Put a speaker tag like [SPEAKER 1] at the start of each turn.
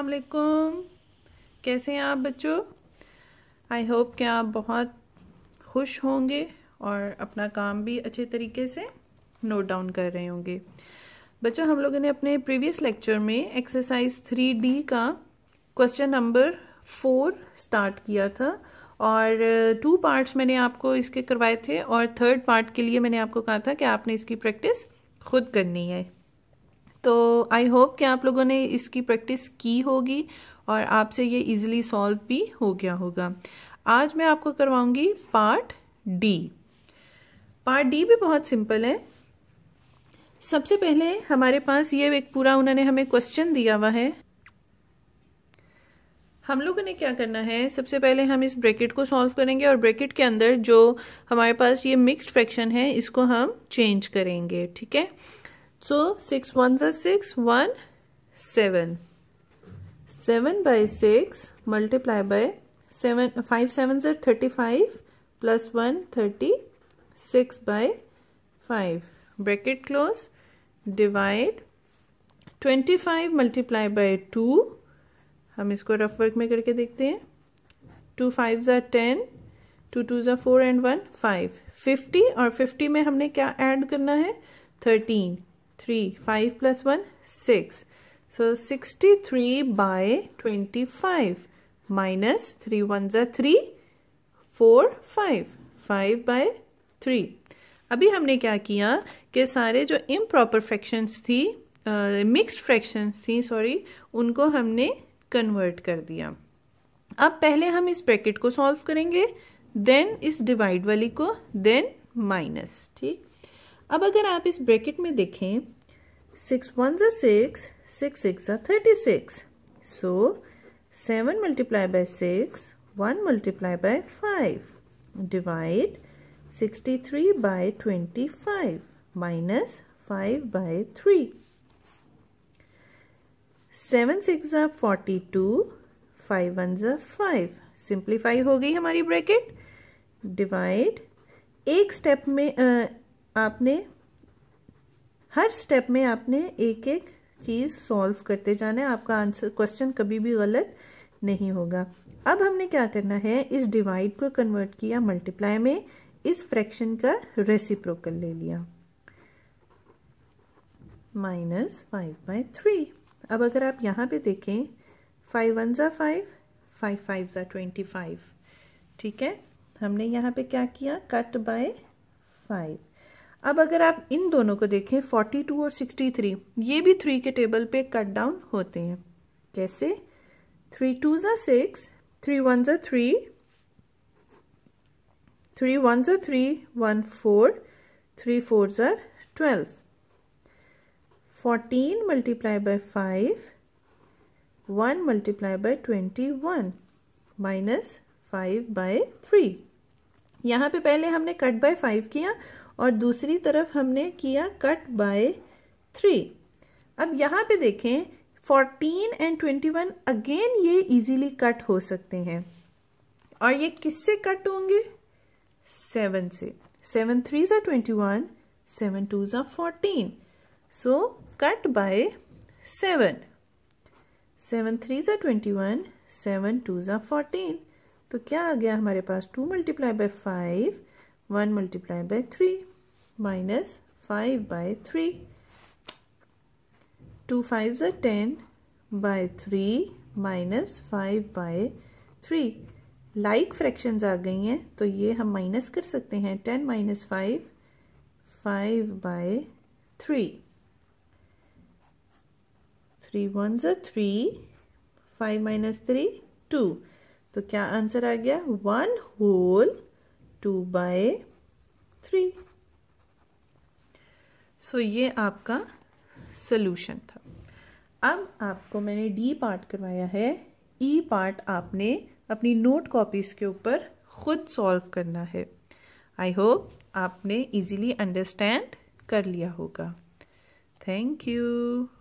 [SPEAKER 1] अलकुम कैसे हैं आप बच्चों आई होप कि आप बहुत खुश होंगे और अपना काम भी अच्छे तरीके से नोट डाउन कर रहे होंगे बच्चों हम लोगों ने अपने प्रीवियस लेक्चर में एक्सरसाइज थ्री डी का क्वेश्चन नंबर फोर स्टार्ट किया था और टू uh, पार्ट्स मैंने आपको इसके करवाए थे और थर्ड पार्ट के लिए मैंने आपको कहा था कि आपने इसकी प्रैक्टिस खुद करनी है तो आई होप कि आप लोगों ने इसकी प्रैक्टिस की होगी और आपसे ये इजिली सॉल्व भी हो गया होगा आज मैं आपको करवाऊंगी पार्ट डी पार्ट डी भी बहुत सिंपल है सबसे पहले हमारे पास ये एक पूरा उन्होंने हमें क्वेश्चन दिया हुआ है हम लोगों ने क्या करना है सबसे पहले हम इस ब्रैकेट को सॉल्व करेंगे और ब्रैकेट के अंदर जो हमारे पास ये मिक्स्ड फ्रैक्शन है इसको हम चेंज करेंगे ठीक है So six ones are six one seven. Seven by six multiply by seven five sevens are thirty five plus one thirty six by five. Bracket close, divide. twenty five multiply by two. हम इसको rough work में करके देखते हैं two five जार ten two two जार four and one five fifty और fifty में हमने क्या ऐड करना है thirteen three five plus one six so sixty three by twenty five minus three one ज three four five five by three अभी हमने क्या किया कि सारे जो इम प्रॉपर फ्रैक्शंस थी मिक्स्ड uh, फ्रैक्शंस थी सॉरी उनको हमने कन्वर्ट कर दिया अब पहले हम इस ब्रैकेट को सॉल्व करेंगे देन इस डिवाइड वाली को देन माइनस ठीक अब अगर आप इस ब्रैकेट में देखें सिक्स वन ज़ा सिक्स सिक्स सिक्स ज़ा thirty six so seven multiply by six one multiply by five divide sixty three by twenty five minus five by three seven six ज़ा फोर्टी टू फाइव वन ज़ा five simplify हो गई हमारी bracket divide एक step में आपने हर step में आपने एक एक चीज़ सॉल्व करते जाना है आपका आंसर क्वेश्चन कभी भी गलत नहीं होगा अब हमने क्या करना है इस डिवाइड को कन्वर्ट किया मल्टीप्लाई में इस फ्रैक्शन का रेसिप्रोकल ले लिया माइनस फाइव बाई थ्री अब अगर आप यहां पे देखें फाइव वन ज़ा फाइव फाइव फाइव ज़ा ट्वेंटी फाइव ठीक है हमने यहां पे क्या किया कट बाय फाइव अब अगर आप इन दोनों को देखें 42 और 63 ये भी थ्री के टेबल पे कट डाउन होते हैं कैसे थ्री टू ज़ा सिक्स थ्री वन ज़ा थ्री थ्री वन ज़ा three one four three four ज़ा twelve fourteen multiply by five one multiply by twenty one minus five by three यहाँ पे पहले हमने कट बाय फाइव किया और दूसरी तरफ हमने किया कट बाय थ्री अब यहाँ पे देखें fourteen and twenty one again ये इजीली कट हो सकते हैं और ये किससे कट होंगे सेवन से सेवन थ्री ज़ा ट्वेंटी वन सेवन टू ज़ा fourteen so cut by seven seven three ज़ा ट्वेंटी वन सेवन टू ज़ा फोर्टीन तो क्या आ गया हमारे पास two multiply by five one multiply by three minus five by three two five are 10 by 3 minus five by three like fraction आ गई हैं तो ये हम माइनस कर सकते हैं ten minus five five by three three one ज three five minus three two तो क्या आंसर आ गया one whole two by three so ये आपका सल्यूशन था अब आपको मैंने डी पार्ट करवाया है ई e पार्ट आपने अपनी नोट कॉपीज के ऊपर खुद सॉल्व करना है आई होप आपने इजीली अंडरस्टैंड कर लिया होगा थैंक यू